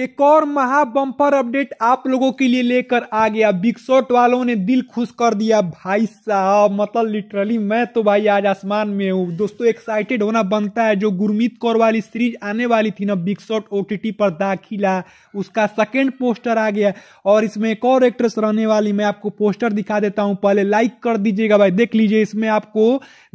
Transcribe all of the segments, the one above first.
एक और महाबंपर अपडेट आप लोगों के लिए लेकर आ गया बिग शॉट वालों ने दिल खुश कर दिया भाई साहब मतलब लिटरली मैं तो भाई आज आसमान में हूँ दोस्तों एक्साइटेड होना बनता है जो गुरमीत कौर वाली सीरीज आने वाली थी ना बिग शॉट ओ पर दाखिला उसका सेकेंड पोस्टर आ गया और इसमें एक और एक्ट्रेस रहने वाली मैं आपको पोस्टर दिखा देता हूँ पहले लाइक कर दीजिएगा भाई देख लीजिए इसमें आपको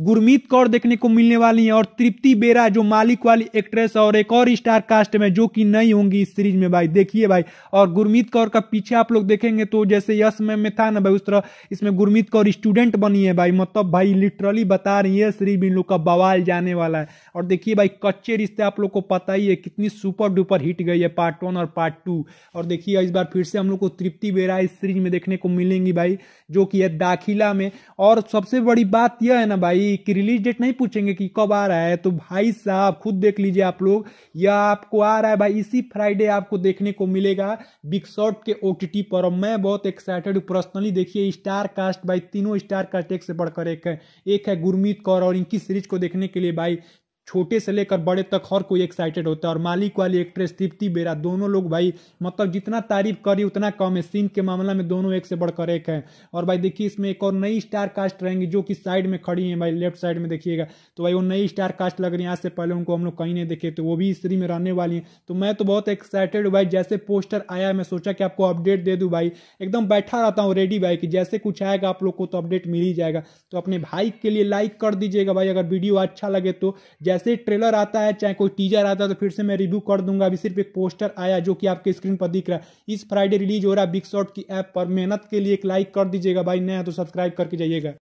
गुरमीत कौर देखने को मिलने वाली है और तृप्ति बेरा जो मालिक वाली एक्ट्रेस और एक और स्टार कास्ट में जो कि नई होंगी इस सीरीज में भाई देखिए भाई और गुरमीत कौर का पीछे आप लोग देखेंगे तो जैसे यश में, में था ना भाई उस तरह इसमें गुरमीत कौर स्टूडेंट बनी है भाई मतलब भाई लिटरली बता रही है श्री बिन का बवाल जाने वाला है और देखिए भाई कच्चे रिश्ते आप लोग को पता ही है कितनी सुपर डुपर हिट गई है पार्ट वन और पार्ट टू और देखिए इस बार फिर से हम लोग को तृप्ति बेरा इस सीरीज में देखने को मिलेंगी भाई जो कि है दाखिला में और सबसे बड़ी बात यह है ना भाई कि रिलीज डेट नहीं पूछेंगे कि कब आ रहा है तो भाई साहब खुद देख लीजिए आप लोग यह आपको आ रहा है भाई इसी फ्राइडे आपको देखने को मिलेगा बिग शॉट के ओ पर और मैं बहुत एक्साइटेड हूँ पर्सनली देखिए स्टार कास्ट भाई तीनों स्टार कास्ट एक से बढ़कर एक है एक है गुरमीत कौर और इनकी सीरीज को देखने के लिए भाई छोटे से लेकर बड़े तक हर कोई एक्साइटेड होता है और मालिक वाली एक्ट्रेस तृप्ति बेरा दोनों लोग भाई मतलब जितना तारीफ करी उतना कम है सीन के मामला में दोनों एक से बढ़कर एक है और भाई देखिए इसमें एक और नई स्टार कास्ट रहेंगी जो कि साइड में खड़ी हैं भाई लेफ्ट साइड में देखिएगा तो भाई वो नई स्टार कास्ट लग रही है आज से पहले उनको हम लोग कहीं नहीं देखे तो वो भी स्त्री में रहने वाली हैं तो मैं तो बहुत एक्साइटेड हूँ भाई जैसे पोस्टर आया मैं सोचा कि आपको अपडेट दे दूँ भाई एकदम बैठा रहता हूँ रेडी भाई कि जैसे कुछ आएगा आप लोग को तो अपडेट मिल ही जाएगा तो अपने भाई के लिए लाइक कर दीजिएगा भाई अगर वीडियो अच्छा लगे तो जैसे जैसे ही ट्रेलर आता है चाहे कोई टीजर आता है तो फिर से मैं रिव्यू कर दूंगा अभी सिर्फ एक पोस्टर आया जो कि आपके स्क्रीन पर दिख रहा है इस फ्राइडे रिलीज हो रहा है बिग शॉट की ऐप पर मेहनत के लिए एक लाइक कर दीजिएगा भाई नया तो सब्सक्राइब करके जाइएगा